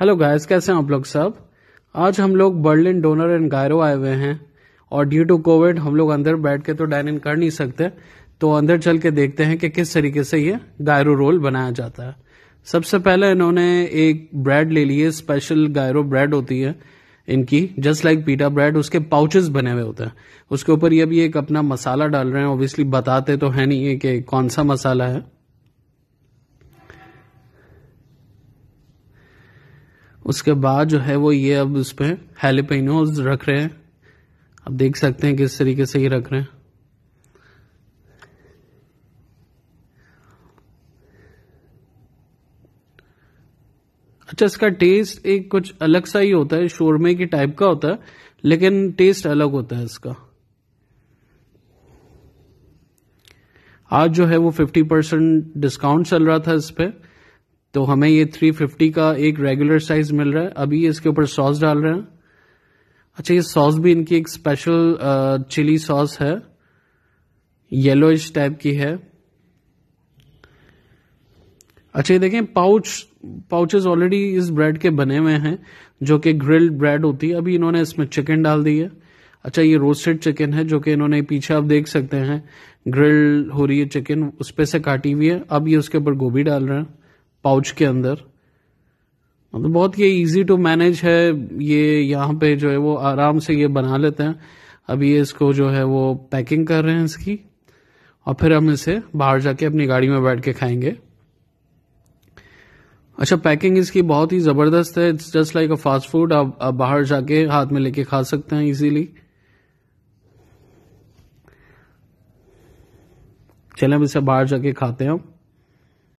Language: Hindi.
हेलो गायस कैसे हैं आप लोग सब आज हम लोग बर्लिन डोनर एंड गायरो आए हुए हैं और ड्यू टू कोविड हम लोग अंदर बैठ के तो डाइन इन कर नहीं सकते तो अंदर चल के देखते हैं कि किस तरीके से ये गायरो रोल बनाया जाता है सबसे पहले इन्होंने एक ब्रेड ले ली है स्पेशल गायरो ब्रेड होती है इनकी जस्ट लाइक पीटा ब्रेड उसके पाउचेस बने हुए होते हैं उसके ऊपर ये भी एक अपना मसाला डाल रहे हैं ऑब्वियसली बताते तो है नहीं है कि कौन सा मसाला है उसके बाद जो है वो ये अब उस पर हेलीपेनोज रख रहे हैं आप देख सकते हैं किस तरीके से ये रख रहे हैं अच्छा इसका टेस्ट एक कुछ अलग सा ही होता है शोरमे की टाइप का होता है लेकिन टेस्ट अलग होता है इसका आज जो है वो 50 परसेंट डिस्काउंट चल रहा था इस पर तो हमें ये 350 का एक रेगुलर साइज मिल रहा है अभी इसके ऊपर सॉस डाल रहे हैं अच्छा ये सॉस भी इनकी एक स्पेशल चिली सॉस है येलोइश टाइप की है अच्छा ये देखें पाउच पाउचेस ऑलरेडी इस ब्रेड के बने हुए हैं जो कि ग्रिल्ड ब्रेड होती है अभी इन्होंने इसमें चिकन डाल दी है अच्छा ये रोस्टेड चिकन है जो कि इन्होंने पीछे आप देख सकते हैं ग्रिल हो रही है चिकन उस पर से काटी हुई है अब ये उसके ऊपर गोभी डाल रहे हैं पाउच के अंदर मतलब बहुत ये इजी टू मैनेज है ये यहाँ पे जो है वो आराम से ये बना लेते हैं अभी ये इसको जो है वो पैकिंग कर रहे हैं इसकी और फिर हम इसे बाहर जाके अपनी गाड़ी में बैठ के खाएंगे अच्छा पैकिंग इसकी बहुत ही ज़बरदस्त है it's just like a fast food आप बाहर जाके हाथ में लेके खा सकते हैं इजीली चलें अब इसे बाहर जाके खाते हैं